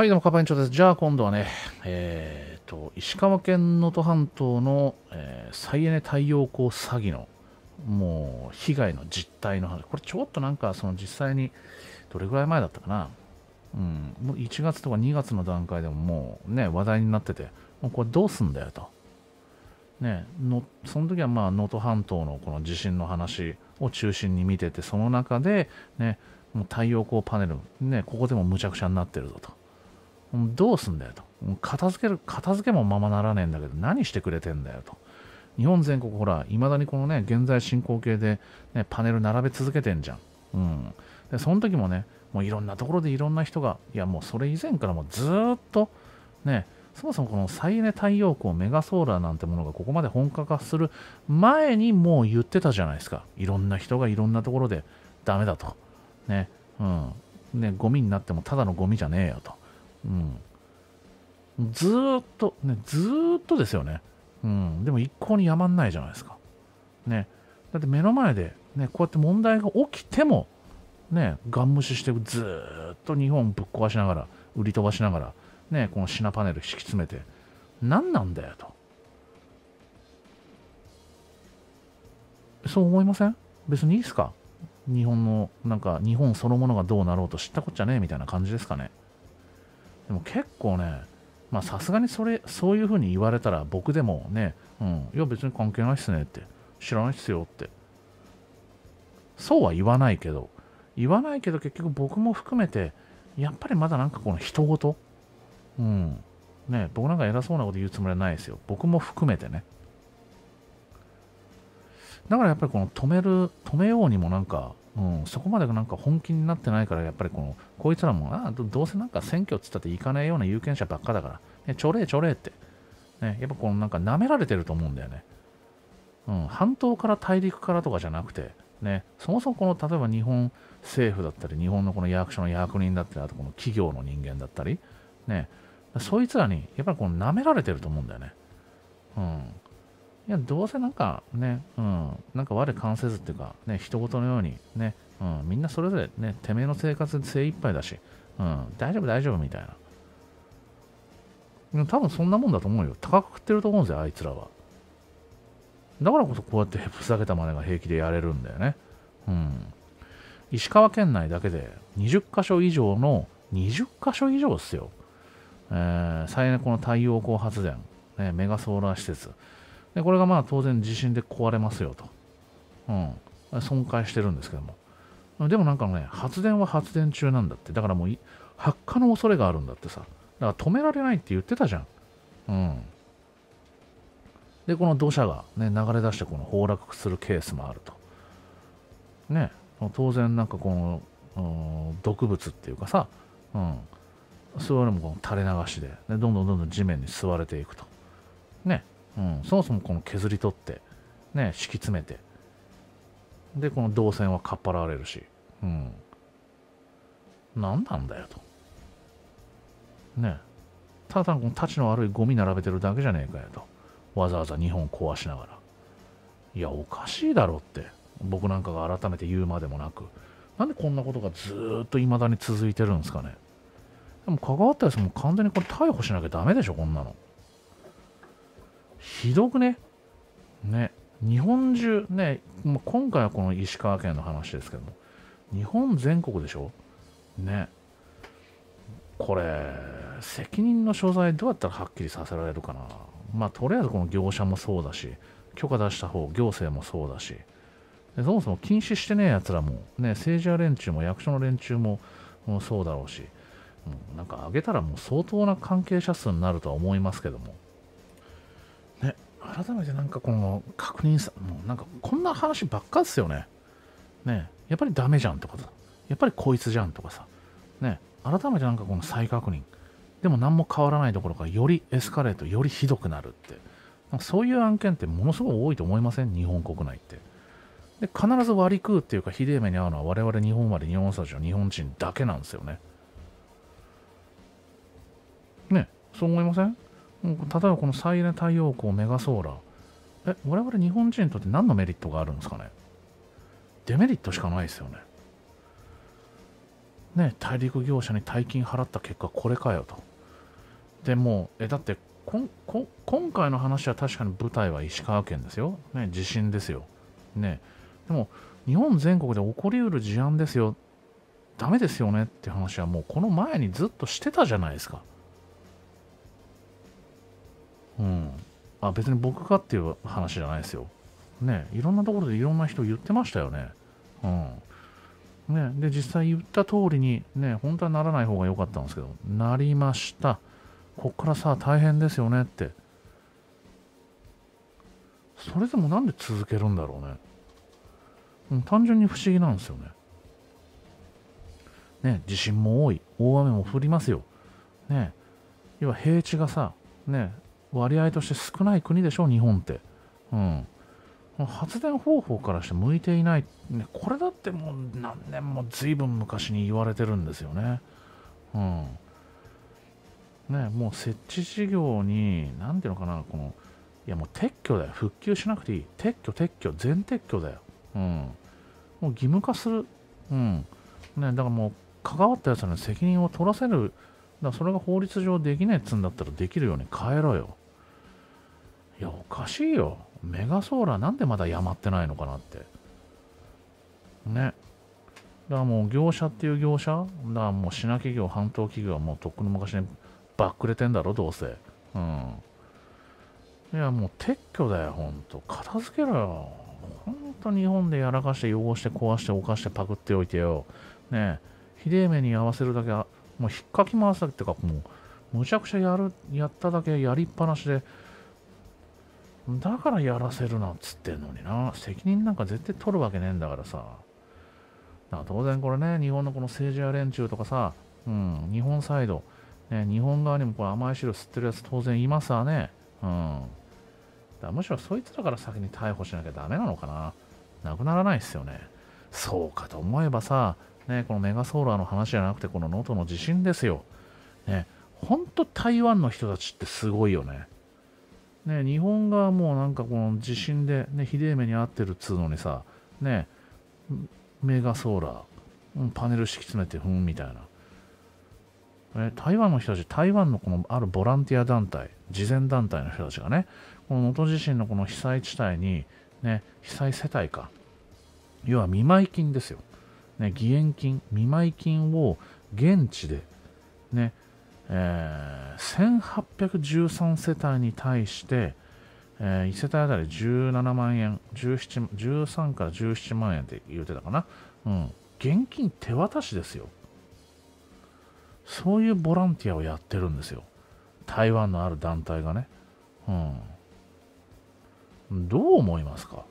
はい、どうも、カパ委員長です。じゃあ、今度はね、えっ、ー、と、石川県能登半島の、えー、再エネ太陽光詐欺の、もう、被害の実態の話。これ、ちょっとなんか、その実際に、どれぐらい前だったかな。うん、もう1月とか2月の段階でももうね、話題になってて、もうこれどうすんだよと。ね、のその時はまあ能登半島のこの地震の話を中心に見ててその中で、ね、もう太陽光パネル、ね、ここでもむちゃくちゃになってるぞとどうすんだよと。片付ける、片付けもままならねえんだけど、何してくれてんだよと。日本全国ほら、いまだにこのね、現在進行形で、ね、パネル並べ続けてんじゃん。うん。で、その時もね、もういろんなところでいろんな人が、いやもうそれ以前からもうずっと、ね、そもそもこの再エネ太陽光メガソーラーなんてものがここまで本格化する前にもう言ってたじゃないですか。いろんな人がいろんなところでダメだと。ね、うん。ね、ゴミになってもただのゴミじゃねえよと。うん、ずっと、ね、ずっとですよね、うん、でも一向にやまんないじゃないですか、ね、だって目の前で、ね、こうやって問題が起きても、ね、ガン無視してずっと日本ぶっ壊しながら売り飛ばしながら、ね、この品パネル敷き詰めて何なんだよとそう思いません別にいいっすか日本のなんか日本そのものがどうなろうと知ったこっちゃねえみたいな感じですかねでも結構ね、まあさすがにそれ、そういうふうに言われたら僕でもね、うん、いや別に関係ないっすねって、知らないっすよって。そうは言わないけど、言わないけど結局僕も含めて、やっぱりまだなんかこの人事うん。ね、僕なんか偉そうなこと言うつもりはないですよ。僕も含めてね。だからやっぱりこの止める、止めようにもなんか、うん、そこまでなんか本気になってないから、やっぱりこのこいつらもあどうせなんか選挙っつったって行かないような有権者ばっかだから、ね、ちょれちょれって、ね、やっぱこのなんか舐められてると思うんだよね。うん、半島から大陸からとかじゃなくて、ね、そもそもこの例えば日本政府だったり、日本のこの役所の役人だったり、あとこの企業の人間だったり、ね、そいつらにやっぱりこの舐められてると思うんだよね。うん、いや、どうせなんかね、うん、なんか我関せずっていうか、ね、人事のようにね、うん、みんなそれぞれね、てめえの生活で精一杯だし、うん、大丈夫大丈夫みたいな。多分そんなもんだと思うよ。高く食ってると思うんですよ、あいつらは。だからこそこうやってふざけたまねが平気でやれるんだよね。うん。石川県内だけで20箇所以上の、20箇所以上っすよ。えー、最高の太陽光発電、ね、メガソーラー施設、でこれがまあ当然地震で壊れますよと、うん、損壊してるんですけどもでもなんかね発電は発電中なんだってだからもう発火の恐れがあるんだってさだから止められないって言ってたじゃん、うん、でこの土砂が、ね、流れ出してこの崩落するケースもあるとね当然なんかこの、うん、毒物っていうかさ、うん、そういうのも垂れ流しででどんどんどんどん地面に吸われていくとねうん、そもそもこの削り取って、ね、敷き詰めてでこの銅線はかっぱらわれるし、うん、何なんだよと。ねただこのたちの悪いゴミ並べてるだけじゃねえかよと。わざわざ日本壊しながら。いや、おかしいだろって。僕なんかが改めて言うまでもなく。なんでこんなことがずっと未だに続いてるんですかね。でも関わったやつも完全にこれ逮捕しなきゃダメでしょ、こんなの。ひどくねね。日本中、ね、もう今回はこの石川県の話ですけども、日本全国でしょね。これ、責任の所在どうやったらはっきりさせられるかな。まあ、とりあえずこの業者もそうだし、許可出した方、行政もそうだし、そもそも禁止してねえやつらも、ね、政治家連中も役所の連中もそうだろうし、うん、なんか上げたらもう相当な関係者数になるとは思いますけども、改めてなんかこの確認さ、もうなんかこんな話ばっかっすよね。ねやっぱりダメじゃんとかさ、やっぱりこいつじゃんとかさ、ね改めてなんかこの再確認。でも何も変わらないどころかよりエスカレート、よりひどくなるって。そういう案件ってものすごい多いと思いません日本国内って。で、必ず割り食うっていうか、ひでえ目に遭うのは我々日本生まれ、日本スタの日本人だけなんですよね。ね、そう思いません例えばこのサイレ太陽光メガソーラーえ我々日本人にとって何のメリットがあるんですかねデメリットしかないですよねね大陸業者に大金払った結果これかよとでもえだってここ今回の話は確かに舞台は石川県ですよ、ね、地震ですよ、ね、でも日本全国で起こりうる事案ですよダメですよねって話はもうこの前にずっとしてたじゃないですかうん。あ、別に僕がっていう話じゃないですよ。ね、いろんなところでいろんな人言ってましたよね。うん。ね、で、実際言った通りに、ね、本当はならない方が良かったんですけど、なりました。こっからさ、大変ですよねって。それでもなんで続けるんだろうね。う単純に不思議なんですよね。ね、地震も多い。大雨も降りますよ。ね、要は平地がさ、ね、割合として少ない国でしょ日本って、うん、発電方法からして向いていない、ね、これだってもう何年も随分昔に言われてるんですよね,、うんねもう設置事業に何ていうのかなこのいやもう撤去だよ復旧しなくていい撤去撤去全撤去だよ、うん、もう義務化する、うんね、だからもう関わったやつに責任を取らせるだそれが法律上できないっつんだったらできるように変えろよ。いや、おかしいよ。メガソーラーなんでまだまってないのかなって。ね。だからもう業者っていう業者、だからもう品企業、半島企業はもうとっくの昔にバックれてんだろ、どうせ。うん。いや、もう撤去だよ、ほんと。片付けろよ。ほんと日本でやらかして汚して壊して犯してパクっておいてよ。ねえ、ひでえ目に合わせるだけ、もう引っかき回すだけってか、もう、むちゃくちゃやる、やっただけやりっぱなしで、だからやらせるなっつってんのにな責任なんか絶対取るわけねえんだからさだから当然これね日本のこの政治や連中とかさ、うん、日本サイド、ね、日本側にもこれ甘い汁吸ってるやつ当然いますわねうんだむしろそいつだから先に逮捕しなきゃダメなのかななくならないっすよねそうかと思えばさ、ね、このメガソーラーの話じゃなくてこの能登の地震ですよねほんと台湾の人たちってすごいよねね、日本がもうなんかこの地震で、ね、ひでえ目に遭ってるっつうのにさ、ね、メガソーラー、うん、パネル敷き詰めて、ふん、みたいな。え台湾の人たち、台湾のこのあるボランティア団体、慈善団体の人たちがね、この能登地震のこの被災地帯に、ね、被災世帯か、要は見舞金ですよ。ね、義援金、見舞金を現地で、ね、えー、1813世帯に対して、えー、1世帯当たり17万円1 13から17万円って言うてたかな、うん、現金手渡しですよそういうボランティアをやってるんですよ台湾のある団体がね、うん、どう思いますか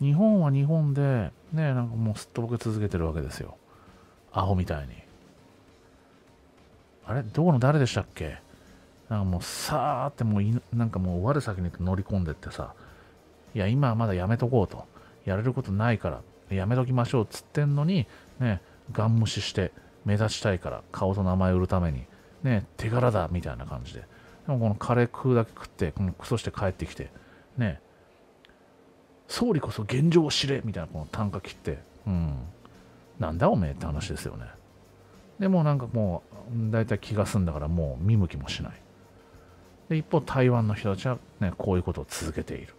日本は日本でねなんかもうすっとぼけ続けてるわけですよアホみたいに。あれどこの誰でしたっけなんかもうさーってもうなんかもうる先に乗り込んでってさ、いや、今はまだやめとこうと。やれることないから、やめときましょうっつってんのに、ね、ガン無視して、目立ちたいから、顔と名前売るために、ね、手柄だみたいな感じで。でもこのカレー食うだけ食って、このクソして帰ってきて、ね、総理こそ現状を知れみたいなこの単価切って、うん。なんだおめえって話ですよね。でもなんかもう、大体気が済んだからもう見向きもしない。で、一方、台湾の人たちはね、こういうことを続けている。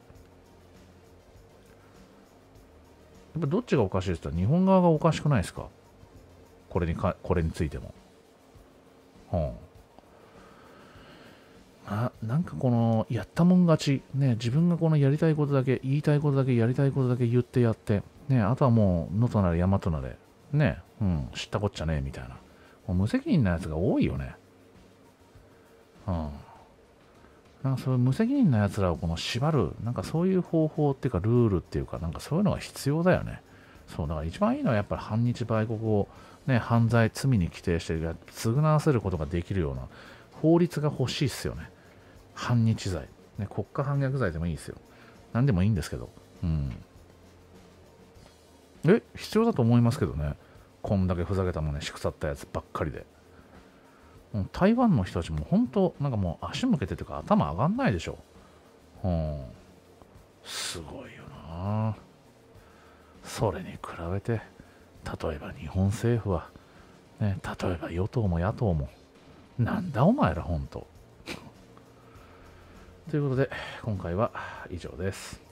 やっぱどっちがおかしいですか日本側がおかしくないですかこれにか、これについても。うん。あなんかこの、やったもん勝ち。ね、自分がこのやりたいことだけ、言いたいことだけ、やりたいことだけ言ってやって、ね、あとはもう、野となれ山となれ、ね、うん、知ったこっちゃねえみたいな。もう無責任なやつが多いよね。うん。なんかそういう無責任なやつらをこの縛る、なんかそういう方法っていうか、ルールっていうか、なんかそういうのが必要だよね。そう、だから一番いいのはやっぱり反日売国を、ね、犯罪、罪に規定して、償わせることができるような法律が欲しいっすよね。反日罪。ね、国家反逆罪でもいいですよ。何でもいいんですけど。うん。え必要だと思いますけどねこんだけふざけたもんねしくさったやつばっかりで台湾の人たちも本当なんかもう足向けてというか頭上がんないでしょうんすごいよなそれに比べて例えば日本政府は、ね、例えば与党も野党もなんだお前ら本当ということで今回は以上です